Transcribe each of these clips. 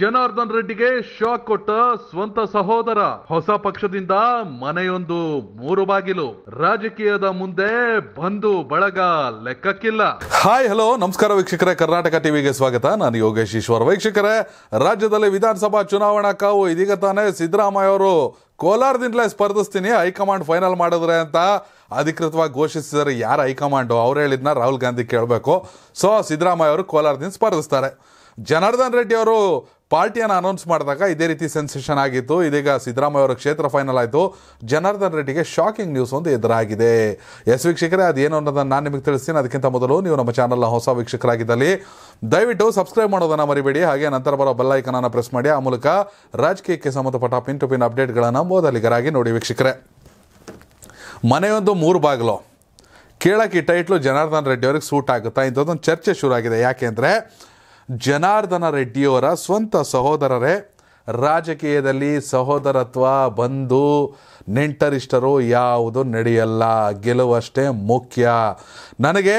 Janardhan ರೆಡ್ಡಿಗೆ shock ಕೊಟ್ಟ ಸ್ವಂತ ಸಹೋದರ ಹೊಸ ಪಕ್ಷದಿಂದ ಮನೆಯೊಂದು ಮೂರು ಬಾಗಿಲು ರಾಜಕೀಯದ ಮುಂದೆ ಬಂದು ಬಳಗ ಲೆಕ್ಕಕ್ಕಿಲ್ಲ ಹಾಯ್ ಹಲೋ ನಮಸ್ಕಾರ ವೀಕ್ಷಕರೇ ಕರ್ನಾಟಕ ಟಿವಿಗೆ ಸ್ವಾಗತ ನಾನು ಯೋಗೇಶ್ ಈಶ್ವರ್ ವೀಕ್ಷಕರೇ ರಾಜ್ಯದಲ್ಲಿ ವಿಧಾನಸಭಾ ಚುನಾವಣಾ ಕಾವು ಇದೀಗ ತಾನೇ ಸಿದ್ದರಾಮಯ್ಯ ಅವರು ಕೋಲಾರದಿಂದಲೇ ಸ್ಪರ್ಧಿಸ್ತೀನಿ ಹೈಕಮಾಂಡ್ ಫೈನಲ್ ಮಾಡಿದ್ರೆ ಅಂತ ಅಧಿಕೃತವಾಗಿ ಘೋಷಿಸಿದರೆ ಯಾರು ಹೈಕಮಾಂಡು ಅವ್ರು ಹೇಳಿದ್ನ ರಾಹುಲ್ ಗಾಂಧಿ ಕೇಳಬೇಕು ಸೊ ಸಿದ್ದರಾಮಯ್ಯ ಅವರು ಕೋಲಾರದಿಂದ ಸ್ಪರ್ಧಿಸ್ತಾರೆ ಜನಾರ್ದನ್ ರೆಡ್ಡಿ ಅವರು ಪಾರ್ಟಿಯನ್ನು ಅನೌನ್ಸ್ ಮಾಡಿದಾಗ ಇದೇ ರೀತಿ ಸೆನ್ಸೇಷನ್ ಆಗಿತ್ತು ಇದೀಗ ಸಿದ್ದರಾಮಯ್ಯ ಅವರ ಕ್ಷೇತ್ರ ಫೈನಲ್ ಆಯಿತು ಜನಾರ್ದನ್ ರೆಡ್ಡಿಗೆ ಶಾಕಿಂಗ್ ನ್ಯೂಸ್ ಒಂದು ಎದುರಾಗಿದೆ ಎಸ್ ವೀಕ್ಷಕರೇ ಅದೇನು ಅನ್ನೋದನ್ನು ನಾನು ನಿಮಗೆ ತಿಳಿಸ್ತೀನಿ ಅದಕ್ಕಿಂತ ಮೊದಲು ನೀವು ನಮ್ಮ ಚಾನಲ್ನ ಹೊಸ ವೀಕ್ಷಕರಾಗಿದ್ದಲ್ಲಿ ದಯವಿಟ್ಟು ಸಬ್ಸ್ಕ್ರೈಬ್ ಮಾಡೋದನ್ನು ಮರಿಬೇಡಿ ಹಾಗೆ ನಂತರ ಬರೋ ಅನ್ನು ಪ್ರೆಸ್ ಮಾಡಿ ಆ ಮೂಲಕ ರಾಜಕೀಯಕ್ಕೆ ಸಂಬಂಧಪಟ್ಟ ಪಿನ್ ಟು ಪಿನ್ ಅಪ್ಡೇಟ್ಗಳನ್ನು ಓದಲಿಗರಾಗಿ ನೋಡಿ ವೀಕ್ಷಕರೇ ಮನೆಯೊಂದು ಮೂರು ಬಾಗಿಲು ಕೇಳಕ್ಕೆ ಟೈಟ್ಲು ಜನಾರ್ದನ್ ರೆಡ್ಡಿ ಅವ್ರಿಗೆ ಸೂಟ್ ಆಗುತ್ತಾ ಇಂಥದ್ದೊಂದು ಚರ್ಚೆ ಶುರು ಆಗಿದೆ ಯಾಕೆಂದರೆ ಜನಾರ್ದನ ರೆಡ್ಡಿಯವರ ಸ್ವಂತ ಸಹೋದರರೇ ರಾಜಕೀಯದಲ್ಲಿ ಸಹೋದರತ್ವ ಬಂದು ನೆಂಟರಿಷ್ಟರು ಯಾವುದು ನಡೆಯಲ್ಲ ಗೆಲುವಷ್ಟೇ ಮುಖ್ಯ ನನಗೆ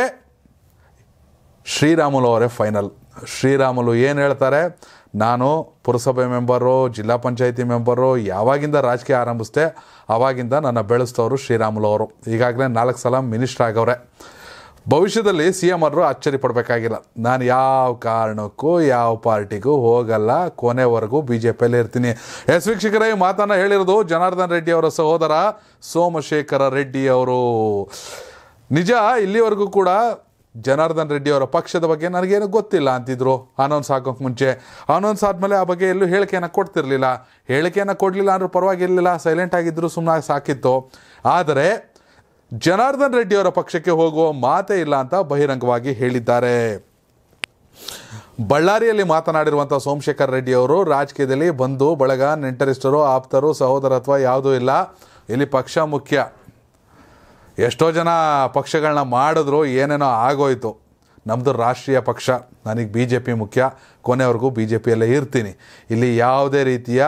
ಶ್ರೀರಾಮುಲು ಅವರೇ ಫೈನಲ್ ಶ್ರೀರಾಮುಲು ಏನು ಹೇಳ್ತಾರೆ ನಾನು ಪುರಸಭೆ ಮೆಂಬರು ಜಿಲ್ಲಾ ಪಂಚಾಯಿತಿ ಮೆಂಬರು ಯಾವಾಗಿಂದ ರಾಜಕೀಯ ಆರಂಭಿಸ್ದೆ ಆವಾಗಿಂದ ನನ್ನ ಬೆಳೆಸ್ತವರು ಶ್ರೀರಾಮುಲು ಅವರು ಈಗಾಗಲೇ ನಾಲ್ಕು ಸಲ ಮಿನಿಸ್ಟ್ರ್ ಆಗವ್ರೆ ಭವಿಷ್ಯದಲ್ಲಿ ಸಿ ಎಮ್ ಅವರು ಅಚ್ಚರಿ ಪಡಬೇಕಾಗಿಲ್ಲ ನಾನು ಯಾವ ಕಾರಣಕ್ಕೂ ಯಾವ ಪಾರ್ಟಿಗೂ ಹೋಗಲ್ಲ ಕೊನೆವರೆಗೂ ಬಿ ಜೆ ಪಿಯಲ್ಲಿ ಇರ್ತೀನಿ ಎಸ್ ವೀಕ್ಷಕರೇ ಮಾತನ್ನು ಹೇಳಿರೋದು ಜನಾರ್ದನ್ ರೆಡ್ಡಿ ಅವರ ಸಹೋದರ ಸೋಮಶೇಖರ ರೆಡ್ಡಿ ಅವರು ನಿಜ ಇಲ್ಲಿವರೆಗೂ ಕೂಡ ಜನಾರ್ದನ್ ರೆಡ್ಡಿ ಅವರ ಪಕ್ಷದ ಬಗ್ಗೆ ನನಗೇನು ಗೊತ್ತಿಲ್ಲ ಅಂತಿದ್ರು ಅನೌನ್ಸ್ ಹಾಕೋಕೆ ಮುಂಚೆ ಅನೌನ್ಸ್ ಆದಮೇಲೆ ಆ ಬಗ್ಗೆ ಎಲ್ಲೂ ಹೇಳಿಕೆಯನ್ನು ಕೊಡ್ತಿರಲಿಲ್ಲ ಹೇಳಿಕೆಯನ್ನು ಕೊಡಲಿಲ್ಲ ಅಂದರೂ ಪರವಾಗಿರಲಿಲ್ಲ ಸೈಲೆಂಟ್ ಆಗಿದ್ದರೂ ಸುಮ್ಮನೆ ಸಾಕಿತ್ತು ಆದರೆ ಜನಾರ್ದನ್ ರೆಡ್ಡಿಯವರ ಪಕ್ಷಕ್ಕೆ ಹೋಗುವ ಮಾತೇ ಇಲ್ಲ ಅಂತ ಬಹಿರಂಗವಾಗಿ ಹೇಳಿದ್ದಾರೆ ಬಳ್ಳಾರಿಯಲ್ಲಿ ಮಾತನಾಡಿರುವಂಥ ಸೋಮಶೇಖರ್ ರೆಡ್ಡಿ ಅವರು ರಾಜಕೀಯದಲ್ಲಿ ಬಂದು ಬಳಗ ನೆಂಟರಿಷ್ಟರು ಆಪ್ತರು ಸಹೋದರತ್ವ ಯಾವುದೂ ಇಲ್ಲ ಇಲ್ಲಿ ಪಕ್ಷ ಮುಖ್ಯ ಎಷ್ಟೋ ಜನ ಪಕ್ಷಗಳನ್ನ ಮಾಡಿದ್ರು ಏನೇನೋ ಆಗೋಯ್ತು ನಮ್ಮದು ರಾಷ್ಟ್ರೀಯ ಪಕ್ಷ ನನಗೆ ಬಿ ಜೆ ಪಿ ಮುಖ್ಯ ಕೊನೆವರೆಗೂ ಬಿ ಜೆ ಪಿಯಲ್ಲೇ ಇರ್ತೀನಿ ಇಲ್ಲಿ ಯಾವುದೇ ರೀತಿಯ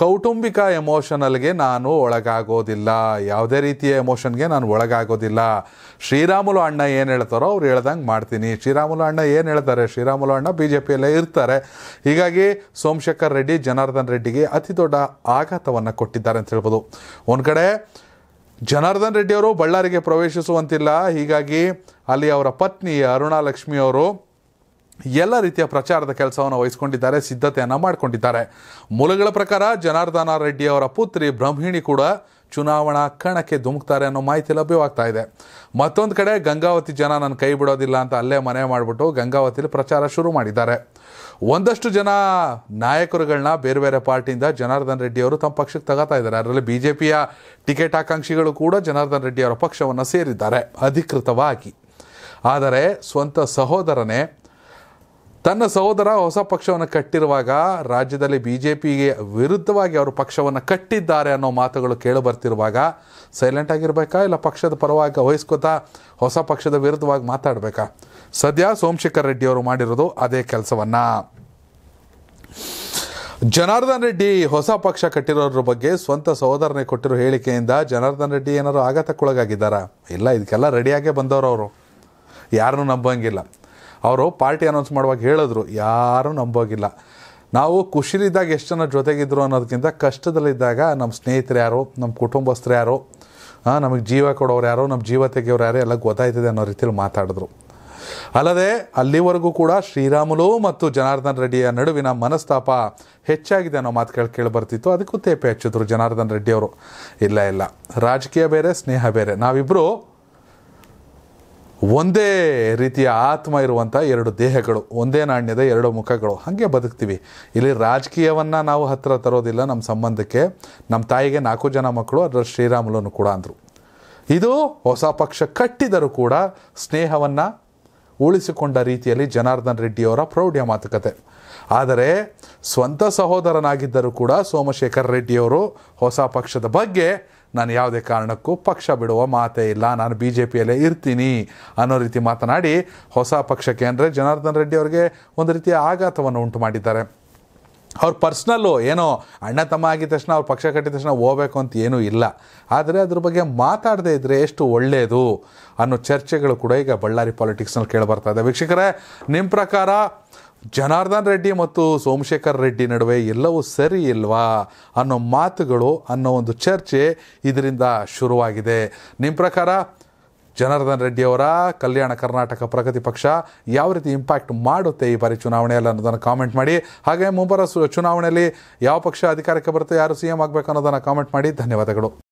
ಕೌಟುಂಬಿಕ ಎಮೋಷನಲ್ಗೆ ನಾನು ಒಳಗಾಗೋದಿಲ್ಲ ಯಾವುದೇ ರೀತಿಯ ಎಮೋಷನ್ಗೆ ನಾನು ಒಳಗಾಗೋದಿಲ್ಲ ಶ್ರೀರಾಮುಲು ಅಣ್ಣ ಏನು ಹೇಳ್ತಾರೋ ಅವ್ರು ಹೇಳ್ದಂಗೆ ಮಾಡ್ತೀನಿ ಶ್ರೀರಾಮುಲು ಅಣ್ಣ ಏನು ಹೇಳ್ತಾರೆ ಶ್ರೀರಾಮುಲು ಅಣ್ಣ ಬಿ ಜೆ ಪಿಯಲ್ಲೇ ಇರ್ತಾರೆ ಹೀಗಾಗಿ ಸೋಮಶೇಖರ್ ರೆಡ್ಡಿ ಜನಾರ್ದನ್ ರೆಡ್ಡಿಗೆ ಅತಿ ದೊಡ್ಡ ಆಘಾತವನ್ನು ಕೊಟ್ಟಿದ್ದಾರೆ ಅಂತ ಹೇಳ್ಬೋದು ಒಂದು ಕಡೆ ಜನಾರ್ದನ್ ರೆಡ್ಡಿಯವರು ಬಳ್ಳಾರಿಗೆ ಪ್ರವೇಶಿಸುವಂತಿಲ್ಲ ಹೀಗಾಗಿ ಅಲ್ಲಿ ಅವರ ಪತ್ನಿ ಅರುಣಾಲಕ್ಷ್ಮಿಯವರು ಎಲ್ಲ ರೀತಿಯ ಪ್ರಚಾರದ ಕೆಲಸವನ್ನು ವಹಿಸಿಕೊಂಡಿದ್ದಾರೆ ಸಿದ್ಧತೆಯನ್ನು ಮಾಡಿಕೊಂಡಿದ್ದಾರೆ ಮೂಲಗಳ ಪ್ರಕಾರ ಜನಾರ್ದನ ರೆಡ್ಡಿ ಅವರ ಪುತ್ರಿ ಬ್ರಹ್ಮಿಣಿ ಕೂಡ ಚುನಾವಣಾ ಕಣಕ್ಕೆ ಧುಮುಕ್ತಾರೆ ಅನ್ನೋ ಮಾಹಿತಿ ಲಭ್ಯವಾಗ್ತಾ ಇದೆ ಮತ್ತೊಂದು ಕಡೆ ಗಂಗಾವತಿ ಜನ ನನ್ನ ಕೈ ಬಿಡೋದಿಲ್ಲ ಅಂತ ಅಲ್ಲೇ ಮನೆ ಮಾಡಿಬಿಟ್ಟು ಗಂಗಾವತಿಲಿ ಪ್ರಚಾರ ಶುರು ಮಾಡಿದ್ದಾರೆ ಒಂದಷ್ಟು ಜನ ನಾಯಕರುಗಳನ್ನ ಬೇರೆ ಬೇರೆ ಪಾರ್ಟಿಯಿಂದ ಜನಾರ್ದನ್ ರೆಡ್ಡಿ ಅವರು ತಮ್ಮ ಪಕ್ಷಕ್ಕೆ ತಗೋತಾ ಇದ್ದಾರೆ ಅದರಲ್ಲಿ ಬಿ ಜೆ ಪಿಯ ಟಿಕೆಟ್ ಆಕಾಂಕ್ಷಿಗಳು ಕೂಡ ಜನಾರ್ದನ್ ರೆಡ್ಡಿ ಅವರ ಪಕ್ಷವನ್ನು ಸೇರಿದ್ದಾರೆ ಅಧಿಕೃತವಾಗಿ ಆದರೆ ಸ್ವಂತ ಸಹೋದರನೇ ತನ್ನ ಸಹೋದರ ಹೊಸ ಪಕ್ಷವನ್ನು ಕಟ್ಟಿರುವಾಗ ರಾಜ್ಯದಲ್ಲಿ ಬಿ ಜೆ ಪಿಗೆ ವಿರುದ್ಧವಾಗಿ ಅವರು ಪಕ್ಷವನ್ನು ಕಟ್ಟಿದ್ದಾರೆ ಅನ್ನೋ ಮಾತುಗಳು ಕೇಳಿ ಬರ್ತಿರುವಾಗ ಸೈಲೆಂಟ್ ಆಗಿರಬೇಕಾ ಇಲ್ಲ ಪಕ್ಷದ ಪರವಾಗಿ ವಹಿಸ್ಕೋತಾ ಹೊಸ ಪಕ್ಷದ ವಿರುದ್ಧವಾಗಿ ಮಾತಾಡಬೇಕಾ ಸದ್ಯ ಸೋಮಶೇಖರ್ ರೆಡ್ಡಿ ಅವರು ಮಾಡಿರೋದು ಅದೇ ಕೆಲಸವನ್ನು ಜನಾರ್ದನ್ ರೆಡ್ಡಿ ಹೊಸ ಪಕ್ಷ ಕಟ್ಟಿರೋದ್ರ ಬಗ್ಗೆ ಸ್ವಂತ ಸಹೋದರನೇ ಕೊಟ್ಟಿರೋ ಹೇಳಿಕೆಯಿಂದ ಜನಾರ್ದನ್ ರೆಡ್ಡಿ ಏನಾರು ಆಘಾತಕ್ಕೊಳಗಾಗಿದ್ದಾರಾ ಇಲ್ಲ ಇದಕ್ಕೆಲ್ಲ ರೆಡಿಯಾಗೇ ಬಂದವರು ಅವರು ಯಾರನ್ನೂ ನಂಬಂಗಿಲ್ಲ ಅವರು ಪಾರ್ಟಿ ಅನೌನ್ಸ್ ಮಾಡುವಾಗ ಹೇಳಿದ್ರು ಯಾರೂ ನಂಬೋಗಿಲ್ಲ ನಾವು ಖುಷಿಲಿದ್ದಾಗ ಎಷ್ಟು ಜನ ಜೊತೆಗಿದ್ರು ಅನ್ನೋದಕ್ಕಿಂತ ಕಷ್ಟದಲ್ಲಿದ್ದಾಗ ನಮ್ಮ ಸ್ನೇಹಿತರು ಯಾರು ನಮ್ಮ ಕುಟುಂಬಸ್ಥರು ಯಾರು ನಮಗೆ ಜೀವ ಕೊಡೋರು ಯಾರು ನಮ್ಮ ಜೀವ ತೆಗೆಯೋರು ಯಾರು ಎಲ್ಲ ಗೊತ್ತಾಯ್ತದೆ ಅನ್ನೋ ರೀತಿಯಲ್ಲಿ ಮಾತಾಡಿದ್ರು ಅಲ್ಲದೆ ಅಲ್ಲಿವರೆಗೂ ಕೂಡ ಶ್ರೀರಾಮುಲು ಮತ್ತು ಜನಾರ್ದನ್ ರೆಡ್ಡಿಯ ನಡುವಿನ ಮನಸ್ತಾಪ ಹೆಚ್ಚಾಗಿದೆ ಅನ್ನೋ ಮಾತುಗಳು ಕೇಳಿ ಬರ್ತಿತ್ತು ಅದಕ್ಕೂ ತೇಪೆ ಹಚ್ಚಿದ್ರು ಜನಾರ್ದನ್ ರೆಡ್ಡಿಯವರು ಇಲ್ಲ ಇಲ್ಲ ರಾಜಕೀಯ ಬೇರೆ ಸ್ನೇಹ ಬೇರೆ ನಾವಿಬ್ಬರು ಒಂದೇ ರೀತಿಯ ಆತ್ಮ ಇರುವಂಥ ಎರಡು ದೇಹಗಳು ಒಂದೇ ನಾಣ್ಯದ ಎರಡು ಮುಖಗಳು ಹಾಗೆ ಬದುಕ್ತೀವಿ ಇಲ್ಲಿ ರಾಜಕೀಯವನ್ನು ನಾವು ಹತ್ತಿರ ತರೋದಿಲ್ಲ ನಮ್ಮ ಸಂಬಂಧಕ್ಕೆ ನಮ್ಮ ತಾಯಿಗೆ ನಾಲ್ಕು ಜನ ಮಕ್ಕಳು ಅದರ ಶ್ರೀರಾಮುಲನ್ನು ಕೂಡ ಅಂದರು ಇದು ಹೊಸ ಪಕ್ಷ ಕಟ್ಟಿದರೂ ಕೂಡ ಸ್ನೇಹವನ್ನು ಉಳಿಸಿಕೊಂಡ ರೀತಿಯಲ್ಲಿ ಜನಾರ್ದನ್ ರೆಡ್ಡಿಯವರ ಪ್ರೌಢ್ಯ ಮಾತುಕತೆ ಆದರೆ ಸ್ವಂತ ಸಹೋದರನಾಗಿದ್ದರೂ ಕೂಡ ಸೋಮಶೇಖರ್ ರೆಡ್ಡಿಯವರು ಹೊಸ ಪಕ್ಷದ ಬಗ್ಗೆ ನಾನು ಯಾವುದೇ ಕಾರಣಕ್ಕೂ ಪಕ್ಷ ಬಿಡುವ ಮಾತೇ ಇಲ್ಲ ನಾನು ಬಿ ಜೆ ಪಿಯಲ್ಲೇ ಇರ್ತೀನಿ ಅನ್ನೋ ರೀತಿ ಮಾತನಾಡಿ ಹೊಸ ಪಕ್ಷಕ್ಕೆ ಅಂದರೆ ಜನಾರ್ದನ್ ರೆಡ್ಡಿ ಅವರಿಗೆ ಒಂದು ರೀತಿಯ ಆಘಾತವನ್ನು ಉಂಟು ಮಾಡಿದ್ದಾರೆ ಅವ್ರ ಪರ್ಸ್ನಲ್ಲು ಏನೋ ಅಣ್ಣ ತಮ್ಮ ಆಗಿದ ತಕ್ಷಣ ಅವ್ರು ಪಕ್ಷ ಕಟ್ಟಿದ ತಕ್ಷಣ ಹೋಗ್ಬೇಕು ಅಂತ ಏನೂ ಇಲ್ಲ ಆದರೆ ಅದ್ರ ಬಗ್ಗೆ ಮಾತಾಡದೇ ಇದ್ದರೆ ಎಷ್ಟು ಒಳ್ಳೆಯದು ಅನ್ನೋ ಚರ್ಚೆಗಳು ಕೂಡ ಈಗ ಬಳ್ಳಾರಿ ಪಾಲಿಟಿಕ್ಸ್ನಲ್ಲಿ ಕೇಳಿಬರ್ತಾ ಇದೆ ವೀಕ್ಷಕರೇ ನಿಮ್ಮ ಪ್ರಕಾರ ಜನಾರ್ದನ್ ರೆಡ್ಡಿ ಮತ್ತು ಸೋಮಶೇಖರ್ ರೆಡ್ಡಿ ನಡುವೆ ಎಲ್ಲವೂ ಸರಿ ಇಲ್ವಾ ಅನ್ನೋ ಮಾತುಗಳು ಅನ್ನೋ ಒಂದು ಚರ್ಚೆ ಇದರಿಂದ ಶುರುವಾಗಿದೆ ನಿಮ್ಮ ಪ್ರಕಾರ ಜನಾರ್ದನ್ ರೆಡ್ಡಿಯವರ ಕಲ್ಯಾಣ ಕರ್ನಾಟಕ ಪ್ರಗತಿ ಪಕ್ಷ ಯಾವ ರೀತಿ ಇಂಪ್ಯಾಕ್ಟ್ ಮಾಡುತ್ತೆ ಈ ಬಾರಿ ಚುನಾವಣೆಯಲ್ಲಿ ಅನ್ನೋದನ್ನು ಕಾಮೆಂಟ್ ಮಾಡಿ ಹಾಗೆ ಮುಂಬರೋ ಚುನಾವಣೆಯಲ್ಲಿ ಯಾವ ಪಕ್ಷ ಅಧಿಕಾರಕ್ಕೆ ಬರುತ್ತೆ ಯಾರು ಸಿ ಎಂ ಆಗಬೇಕು ಅನ್ನೋದನ್ನು ಕಾಮೆಂಟ್ ಮಾಡಿ ಧನ್ಯವಾದಗಳು